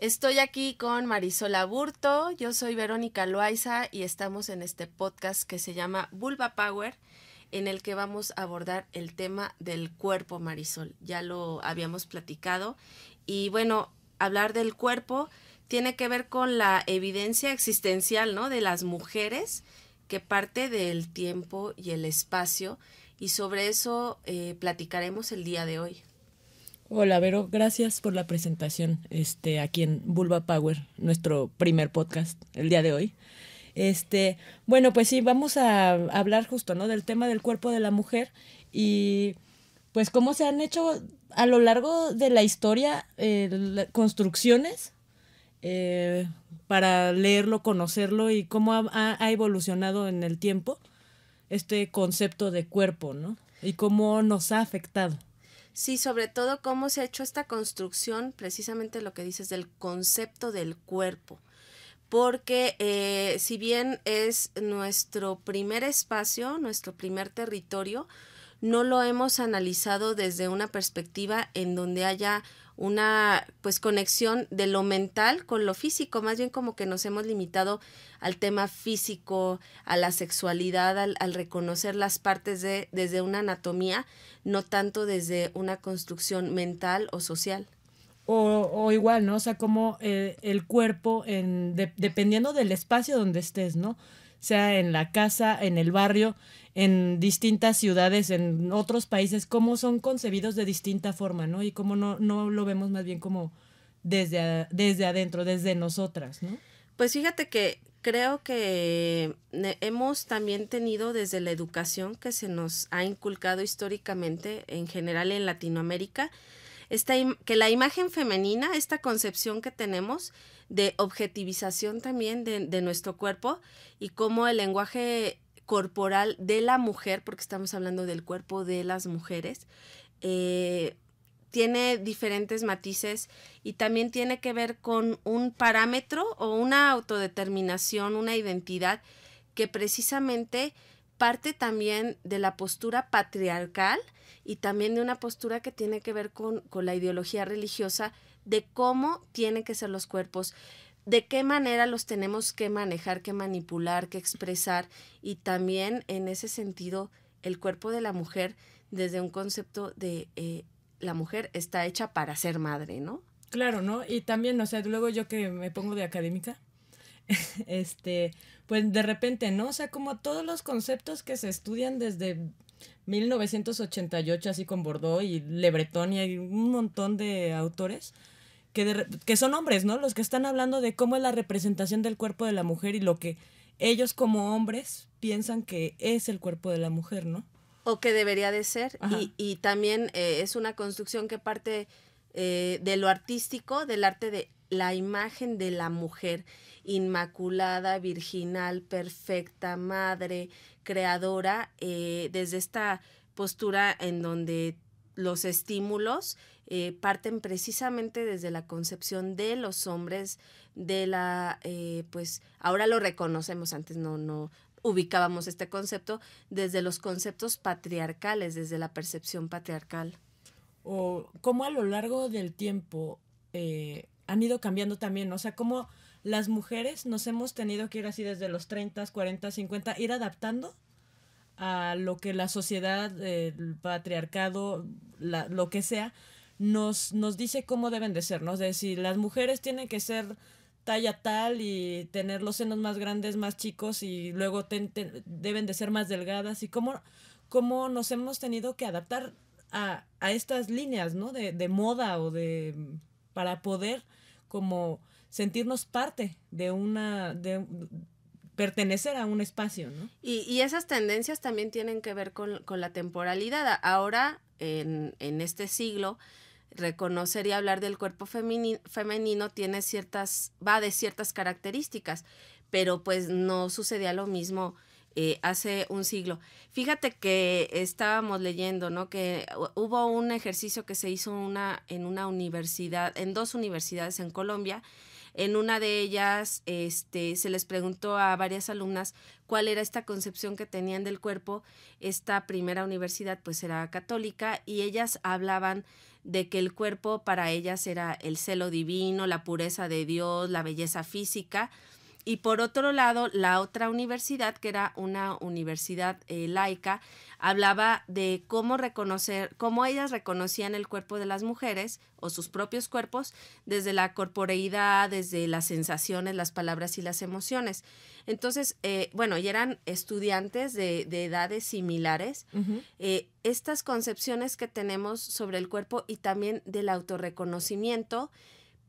Estoy aquí con Marisol Aburto, yo soy Verónica Loaiza y estamos en este podcast que se llama Vulva Power, en el que vamos a abordar el tema del cuerpo, Marisol. Ya lo habíamos platicado y bueno, hablar del cuerpo tiene que ver con la evidencia existencial, ¿no? De las mujeres que parte del tiempo y el espacio y sobre eso eh, platicaremos el día de hoy. Hola, Vero, gracias por la presentación este, aquí en Vulva Power, nuestro primer podcast el día de hoy. Este, bueno, pues sí, vamos a hablar justo, ¿no? Del tema del cuerpo de la mujer y pues cómo se han hecho a lo largo de la historia eh, construcciones eh, para leerlo, conocerlo y cómo ha, ha evolucionado en el tiempo este concepto de cuerpo, ¿no? Y cómo nos ha afectado. Sí, sobre todo cómo se ha hecho esta construcción, precisamente lo que dices del concepto del cuerpo. Porque eh, si bien es nuestro primer espacio, nuestro primer territorio, no lo hemos analizado desde una perspectiva en donde haya una pues conexión de lo mental con lo físico, más bien como que nos hemos limitado al tema físico, a la sexualidad, al, reconocer las partes de, desde una anatomía, no tanto desde una construcción mental o social. O, o igual, ¿no? O sea, como eh, el cuerpo, en, dependiendo del espacio donde estés, ¿no? sea en la casa, en el barrio, en distintas ciudades, en otros países, cómo son concebidos de distinta forma, ¿no? Y cómo no, lo vemos más bien como desde, desde adentro, desde nosotras, ¿no? Pues fíjate que creo que hemos también tenido desde la educación que se nos ha inculcado históricamente, en general en Latinoamérica, que la imagen femenina, esta concepción que tenemos de objetivización también de, nuestro cuerpo y cómo el lenguaje corporal de la mujer, porque estamos hablando del cuerpo de las mujeres, eh, tiene diferentes matices y también tiene que ver con un parámetro o una autodeterminación, una identidad que precisamente parte también de la postura patriarcal y también de una postura que tiene que ver con, la ideología religiosa de cómo tienen que ser los cuerpos de qué manera los tenemos que manejar, que manipular, que expresar y también en ese sentido el cuerpo de la mujer desde un concepto de eh, la mujer está hecha para ser madre, ¿no? Claro, ¿no? Y también, o sea, luego yo que me pongo de académica, este, pues de repente, ¿no? O sea, como todos los conceptos que se estudian desde 1988 así con Bordeaux y Le Breton y hay un montón de autores que, que son hombres, ¿no? Los que están hablando de cómo es la representación del cuerpo de la mujer y lo que ellos como hombres piensan que es el cuerpo de la mujer, ¿no? O que debería de ser. Y, también eh, es una construcción que parte eh, de lo artístico, del arte de la imagen de la mujer inmaculada, virginal, perfecta, madre, creadora, eh, desde esta postura en donde los estímulos eh, parten precisamente desde la concepción de los hombres, de la, eh, pues ahora lo reconocemos, antes no, no ubicábamos este concepto, desde los conceptos patriarcales, desde la percepción patriarcal. O cómo a lo largo del tiempo han ido cambiando también, o sea, cómo las mujeres nos hemos tenido que ir así desde los 30, 40, 50, ir adaptando a lo que la sociedad, el patriarcado, la, lo que sea, nos, nos dice cómo deben de ser, ¿no? Es decir, las mujeres tienen que ser talla tal y tener los senos más grandes, más chicos y luego deben de ser más delgadas y cómo, cómo nos hemos tenido que adaptar a, a estas líneas, ¿no? De, de moda o de para poder como sentirnos parte de una, de, pertenecer a un espacio, ¿no? Y, esas tendencias también tienen que ver con, la temporalidad. Ahora, en, en, este siglo, reconocer y hablar del cuerpo femenino, femenino, tiene ciertas, va de ciertas características, pero pues no sucedía lo mismo eh, hace un siglo. Fíjate que estábamos leyendo, ¿no? Que hubo un ejercicio que se hizo una, en una universidad, en dos universidades en Colombia. En una de ellas este, se les preguntó a varias alumnas cuál era esta concepción que tenían del cuerpo. Esta primera universidad pues era católica y ellas hablaban de que el cuerpo para ellas era el celo divino, la pureza de Dios, la belleza física. Y por otro lado, la otra universidad, que era una universidad eh, laica, hablaba de cómo reconocer, cómo ellas reconocían el cuerpo de las mujeres o sus propios cuerpos desde la corporeidad, desde las sensaciones, las palabras y las emociones. Entonces, eh, bueno, y eran estudiantes de, edades similares. Eh, estas concepciones que tenemos sobre el cuerpo y también del autorreconocimiento,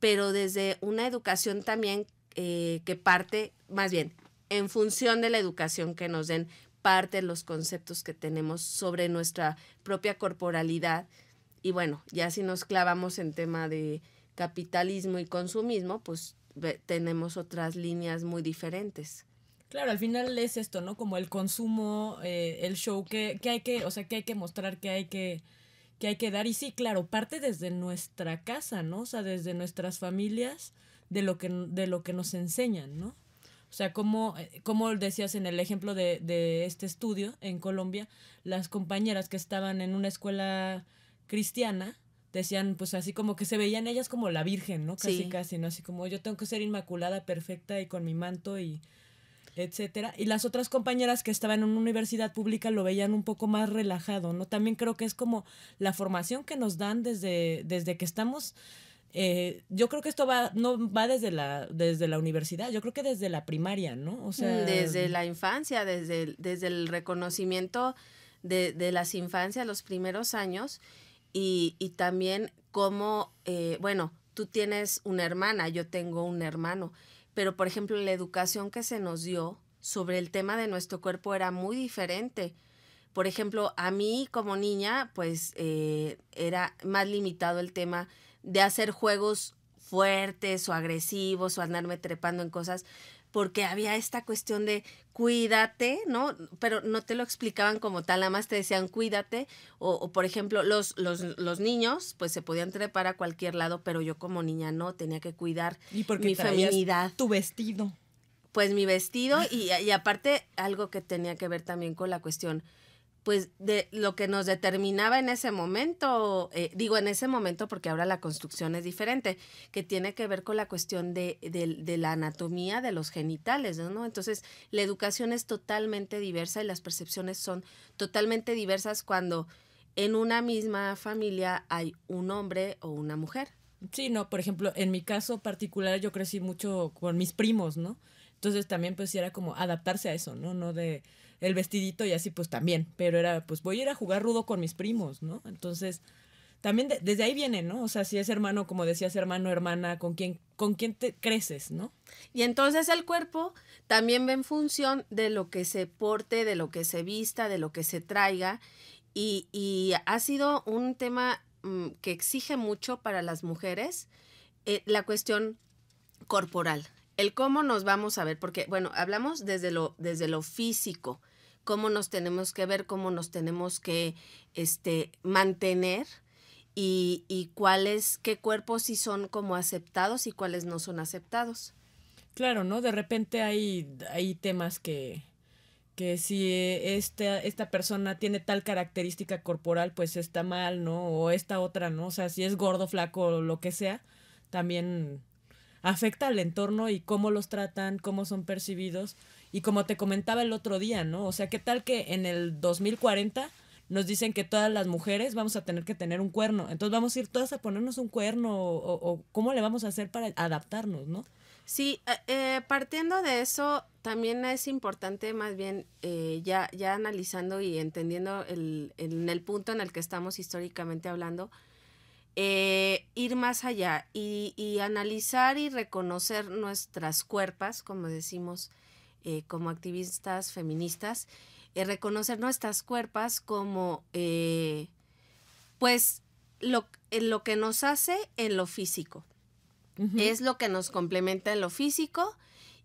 pero desde una educación también eh, que parte, más bien, en función de la educación que nos den, parte de los conceptos que tenemos sobre nuestra propia corporalidad. Y bueno, ya si nos clavamos en tema de capitalismo y consumismo, pues tenemos otras líneas muy diferentes. Claro, al final es esto, ¿no? Como el consumo, eh, el show que, hay que, o sea, que hay que mostrar, que hay que, que hay que dar. Y sí, claro, parte desde nuestra casa, ¿no? O sea, desde nuestras familias de lo que, de lo que nos enseñan, ¿no? O sea, como, eh, como decías en el ejemplo de, este estudio en Colombia, las compañeras que estaban en una escuela cristiana, decían, pues así como que se veían ellas como la virgen, ¿no? Casi, casi, ¿no? Así como yo tengo que ser inmaculada, perfecta y con mi manto y etcétera. Y las otras compañeras que estaban en una universidad pública lo veían un poco más relajado, ¿no? También creo que es como la formación que nos dan desde, desde que estamos eh, yo creo que esto va, no va desde la, desde la universidad, yo creo que desde la primaria, ¿no? sea, desde mm. la infancia, desde, el, desde el reconocimiento de, las infancias, los primeros años, y, también cómo, eh, bueno, tú tienes una hermana, yo tengo un hermano, pero por ejemplo, la educación que se nos dio sobre el tema de nuestro cuerpo era muy diferente. Por ejemplo, a mí como niña, pues eh, era más limitado el tema de hacer juegos fuertes o agresivos o andarme trepando en cosas, porque había esta cuestión de cuídate, ¿no? Pero no te lo explicaban como tal, nada más te decían cuídate, o, por ejemplo, los, los, los, niños, pues se podían trepar a cualquier lado, pero yo como niña no, tenía que cuidar ¿Y porque mi feminidad. Tu vestido. Pues mi vestido y, y aparte algo que tenía que ver también con la cuestión pues de lo que nos determinaba en ese momento, eh, digo en ese momento porque ahora la construcción es diferente, que tiene que ver con la cuestión de, de la anatomía de los genitales, ¿no? Entonces, la educación es totalmente diversa y las percepciones son totalmente diversas cuando en una misma familia hay un hombre o una mujer. Sí, no, por ejemplo, en mi caso particular yo crecí mucho con mis primos, ¿no? Entonces también pues era como adaptarse a eso, ¿no? No de el vestidito y así pues también, pero era pues voy a ir a jugar rudo con mis primos, ¿no? Entonces también desde ahí viene, ¿no? O sea, si es hermano, como decías, hermano, hermana, con quién con quién te creces, ¿no? Y entonces el cuerpo también ve en función de lo que se porte, de lo que se vista, de lo que se traiga y, y ha sido un tema mm, que exige mucho para las mujeres eh, la cuestión corporal. El cómo nos vamos a ver, porque bueno, hablamos desde lo, desde lo físico, cómo nos tenemos que ver, cómo nos tenemos que este, mantener y, cuáles, qué cuerpos sí son como aceptados y cuáles no son aceptados. Claro, ¿no? De repente hay, hay temas que, que si eh, esta, esta persona tiene tal característica corporal, pues está mal, ¿no? O esta otra, ¿no? O sea, si es gordo, flaco, lo que sea, también afecta al entorno y cómo los tratan, cómo son percibidos. Y como te comentaba el otro día, ¿no? O sea, ¿qué tal que en el 2040 nos dicen que todas las mujeres vamos a tener que tener un cuerno? Entonces vamos a ir todas a ponernos un cuerno o, cómo le vamos a hacer para adaptarnos, ¿no? Sí, eh, eh, partiendo de eso, también es importante más bien eh, ya, ya analizando y entendiendo en el punto en el que estamos históricamente hablando, eh, ir más allá y, analizar y reconocer nuestras cuerpas, como decimos eh, como activistas feministas, eh, reconocer nuestras cuerpas como, pues, lo, que nos hace en lo físico. Es lo que nos complementa en lo físico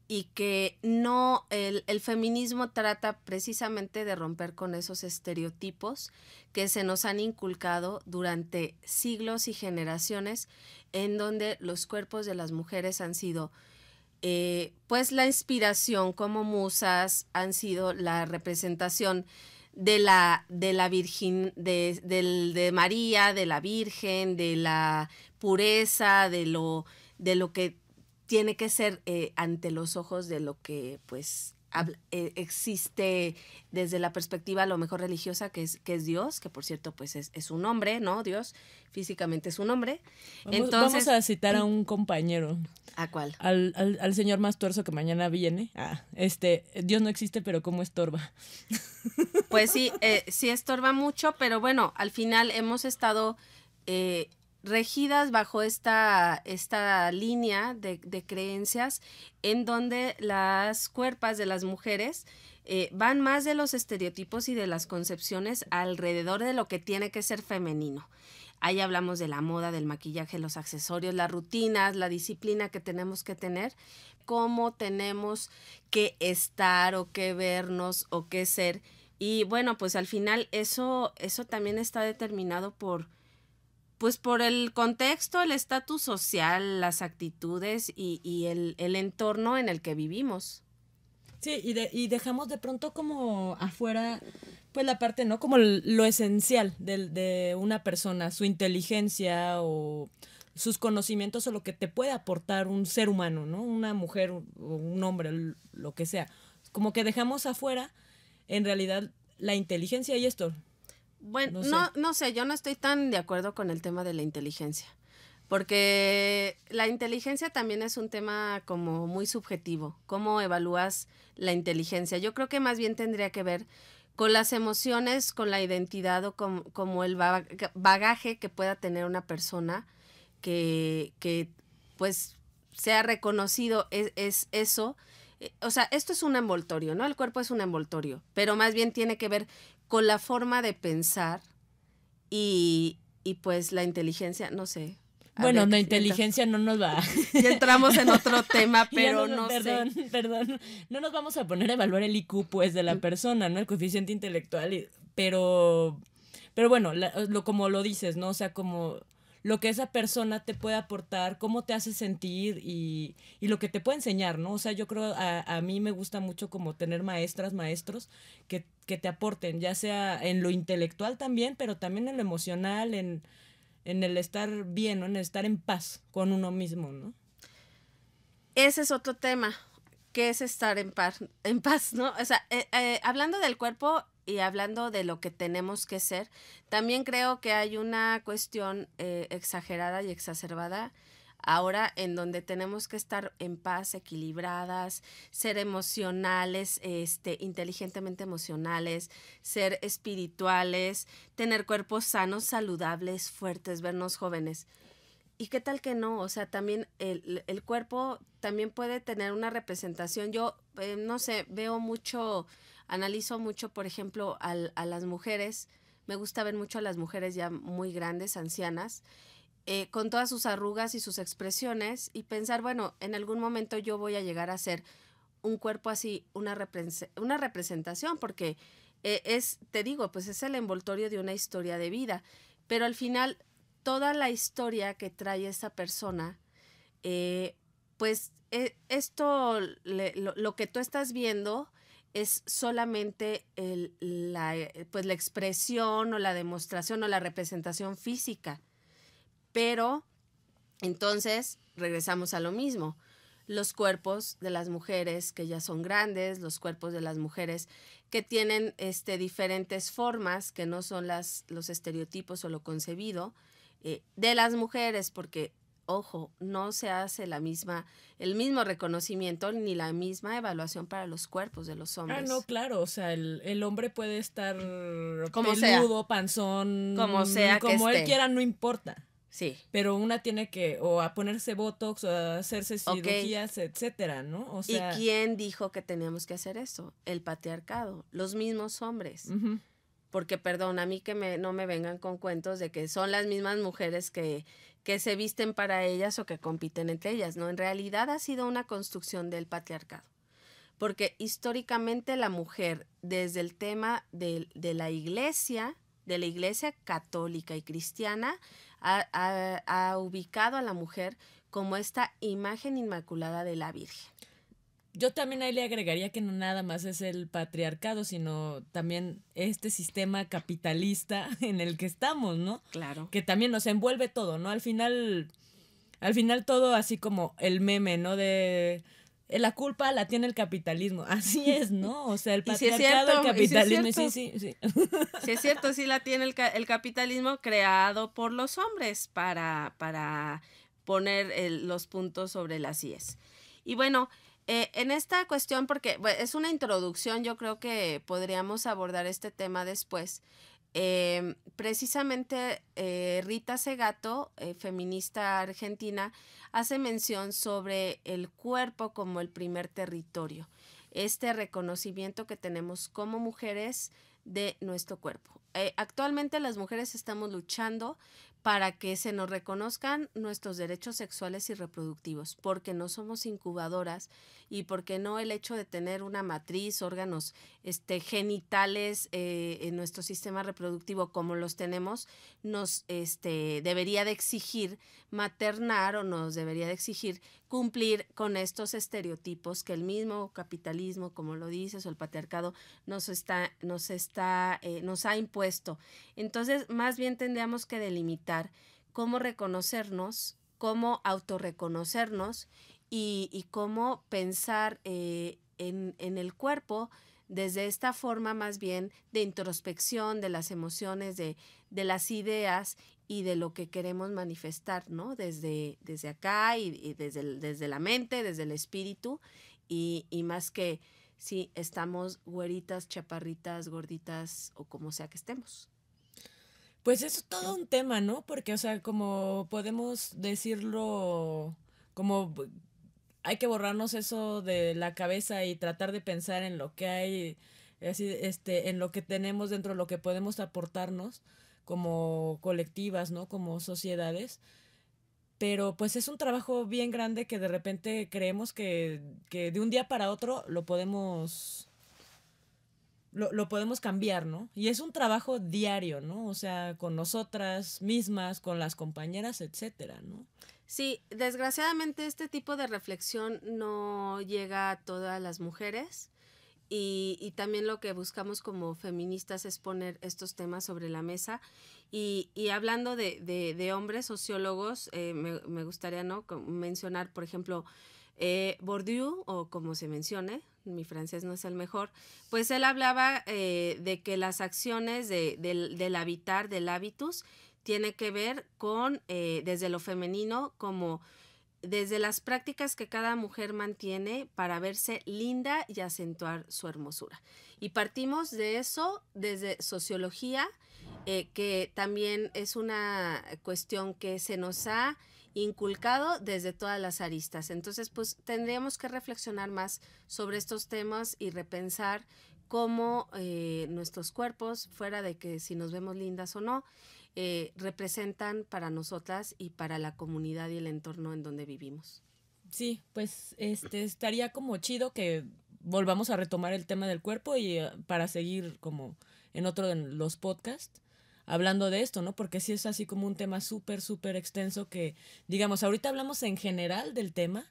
y que no, el, feminismo trata precisamente de romper con esos estereotipos que se nos han inculcado durante siglos y generaciones en donde los cuerpos de las mujeres han sido eh, pues la inspiración como musas, han sido la representación de la, de la Virgen, de, de María, de la Virgen, de la pureza, de lo, de lo que tiene que ser eh, ante los ojos de lo que pues eh, existe desde la perspectiva a lo mejor religiosa que es, que es Dios, que por cierto pues es, un hombre, ¿no? Dios físicamente es un hombre. Entonces, vamos a citar a un compañero. ¿A cuál? Al, señor más tuerzo que mañana viene. Ah, este, Dios no existe, pero ¿cómo estorba? Pues sí, eh, sí estorba mucho, pero bueno, al final hemos estado... Eh, regidas bajo esta, esta línea de, creencias en donde las cuerpas de las mujeres eh, van más de los estereotipos y de las concepciones alrededor de lo que tiene que ser femenino. Ahí hablamos de la moda, del maquillaje, los accesorios, las rutinas, la disciplina que tenemos que tener, cómo tenemos que estar o que vernos o qué ser. Y bueno, pues al final eso, eso también está determinado por, pues por el contexto, el estatus social, las actitudes y, el, entorno en el que vivimos. Sí, y, y, dejamos de pronto como afuera, pues la parte, ¿no? Como lo esencial de, de una persona, su inteligencia o sus conocimientos o lo que te puede aportar un ser humano, ¿no? Una mujer o un hombre, lo que sea. Como que dejamos afuera, en realidad, la inteligencia y esto, bueno, no sé. No, sé, yo no estoy tan de acuerdo con el tema de la inteligencia, porque la inteligencia también es un tema como muy subjetivo, cómo evalúas la inteligencia. Yo creo que más bien tendría que ver con las emociones, con la identidad o como el bagaje que pueda tener una persona que, pues sea reconocido es, es eso. Eh, o sea, esto es un envoltorio, ¿no? El cuerpo es un envoltorio, pero más bien tiene que ver con la forma de pensar y, pues la inteligencia, no sé. Bueno, la inteligencia no nos va. Ya entramos en otro tema, pero no, no, perdón, Perdón, no nos vamos a poner a evaluar el IQ, pues, de la mm. persona, ¿no? El coeficiente intelectual, pero, pero bueno, lo, como lo dices, ¿no? O sea, como lo que esa persona te puede aportar, cómo te hace sentir y, lo que te puede enseñar, ¿no? O sea, yo creo, a, a, mí me gusta mucho como tener maestras, maestros, que que te aporten, ya sea en lo intelectual también, pero también en lo emocional, en, el estar bien, en estar en paz con uno mismo, ¿no? Ese es otro tema, que es estar en paz, en paz ¿no? O sea, eh, eh, hablando del cuerpo y hablando de lo que tenemos que ser, también creo que hay una cuestión eh, exagerada y exacerbada ahora en donde tenemos que estar en paz, equilibradas, ser emocionales, este, inteligentemente emocionales, ser espirituales, tener cuerpos sanos, saludables, fuertes, vernos jóvenes. ¿Y qué tal que no? O sea, también el, cuerpo también puede tener una representación. Yo, eh, no sé, veo mucho, analizo mucho, por ejemplo, a las mujeres. Me gusta ver mucho a las mujeres ya muy grandes, ancianas, eh, con todas sus arrugas y sus expresiones y pensar, bueno, en algún momento yo voy a llegar a ser un cuerpo así, una, una representación, porque eh, es, te digo, pues es el envoltorio de una historia de vida, pero al final toda la historia que trae esa persona, eh, pues esto, lo, que tú estás viendo, es solamente la, pues la expresión o la demostración o la representación física. Pero entonces regresamos a lo mismo. Los cuerpos de las mujeres que ya son grandes, los cuerpos de las mujeres que tienen este, diferentes formas, que no son las, los estereotipos o lo concebido, eh, de las mujeres, porque, ojo, no se hace la misma, el mismo reconocimiento ni la misma evaluación para los cuerpos de los ah, hombres. Ah, no, claro, o sea, el, hombre puede estar como peludo, panzón, como sea, como él quiera, no importa. Sí. Pero una tiene que o a ponerse botox o a hacerse cirugías, etcétera, ¿no? O sea, ¿Y quién dijo que teníamos que hacer eso? El patriarcado, los mismos hombres. Porque perdón, a mí que me, no me vengan con cuentos de que son las mismas mujeres que, que se visten para ellas o que compiten entre ellas, ¿no? En realidad ha sido una construcción del patriarcado. Porque históricamente la mujer, desde el tema de, de la iglesia, de la Iglesia Católica y Cristiana ha, ubicado a la mujer como esta imagen inmaculada de la Virgen. Yo también ahí le agregaría que no nada más es el patriarcado, sino también este sistema capitalista en el que estamos, ¿no? Claro. Que también nos envuelve todo, ¿no? Al final, al final todo así como el meme, ¿no? De la culpa la tiene el capitalismo. Así es, ¿no? O sea, el patriarcado, el capitalismo, si sí, sí, sí. es cierto, sí la tiene el, capitalismo creado por los hombres para, para poner los puntos sobre las IES. Y bueno, eh, en esta cuestión, porque es una introducción, yo creo que podríamos abordar este tema después. Em, precisamente eh, Rita Segato, eh, feminista argentina, hace mención sobre el cuerpo como el primer territorio, este reconocimiento que tenemos como mujeres de nuestro cuerpo. Eh, actualmente las mujeres estamos luchando para que se nos reconozcan nuestros derechos sexuales y reproductivos, porque no somos incubadoras y porque no el hecho de tener una matriz, órganos este, genitales eh, en nuestro sistema reproductivo como los tenemos, nos este, debería de exigir maternar o nos debería de exigir cumplir con estos estereotipos que el mismo capitalismo, como lo dices, o el patriarcado nos está, nos está, eh, nos ha impuesto entonces, más bien tendríamos que delimitar cómo reconocernos, cómo autorreconocernos y, y cómo pensar eh, en, el cuerpo desde esta forma más bien de introspección de las emociones, de, las ideas y de lo que queremos manifestar, ¿no? Desde, desde acá y, desde, desde, la mente, desde el espíritu y más que si estamos güeritas, chaparritas, gorditas o como sea que estemos. Pues es todo un tema, ¿no? Porque, o sea, como podemos decirlo, como hay que borrarnos eso de la cabeza y tratar de pensar en lo que hay, este, en lo que tenemos dentro, lo que podemos aportarnos como colectivas, ¿no? Como sociedades pero pues es un trabajo bien grande que de repente creemos que, de un día para otro lo podemos lo, lo, podemos cambiar, ¿no? Y es un trabajo diario, ¿no? O sea, con nosotras mismas, con las compañeras, etcétera, ¿no? Sí, desgraciadamente este tipo de reflexión no llega a todas las mujeres. Y, también lo que buscamos como feministas es poner estos temas sobre la mesa. Y, hablando de, hombres sociólogos, eh, me, gustaría ¿no? mencionar, por ejemplo, eh, Bourdieu, o como se mencione, mi francés no es el mejor, pues él hablaba eh, de que las acciones de, del, del, habitar, del hábitus, tiene que ver con, eh, desde lo femenino, como desde las prácticas que cada mujer mantiene para verse linda y acentuar su hermosura. Y partimos de eso desde sociología, eh, que también es una cuestión que se nos ha inculcado desde todas las aristas. Entonces, pues tendríamos que reflexionar más sobre estos temas y repensar cómo eh, nuestros cuerpos, fuera de que si nos vemos lindas o no, eh, representan para nosotras y para la comunidad y el entorno en donde vivimos. Sí, pues este estaría como chido que volvamos a retomar el tema del cuerpo y eh, para seguir como en otro de los podcasts hablando de esto, ¿no? Porque sí es así como un tema súper, súper extenso que, digamos, ahorita hablamos en general del tema,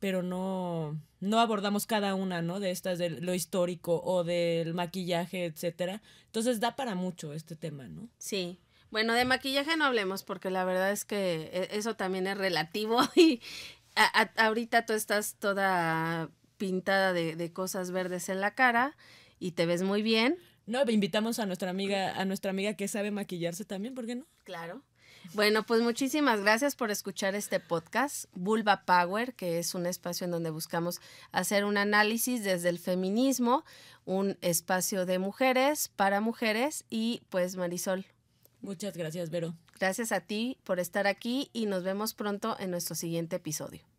pero no, no abordamos cada una, ¿no? De estas, de lo histórico o del maquillaje, etcétera. Entonces da para mucho este tema, ¿no? Sí, bueno, de maquillaje no hablemos porque la verdad es que e, eso también es relativo y ahorita tú estás toda pintada de, de cosas verdes en la cara y te ves muy bien. No, invitamos a nuestra amiga, a nuestra amiga que sabe maquillarse también, ¿por qué no? Claro. Bueno, pues muchísimas gracias por escuchar este podcast, Vulva Power, que es un espacio en donde buscamos hacer un análisis desde el feminismo, un espacio de mujeres para mujeres y pues Marisol, Muchas gracias, Vero. Gracias a ti por estar aquí y nos vemos pronto en nuestro siguiente episodio.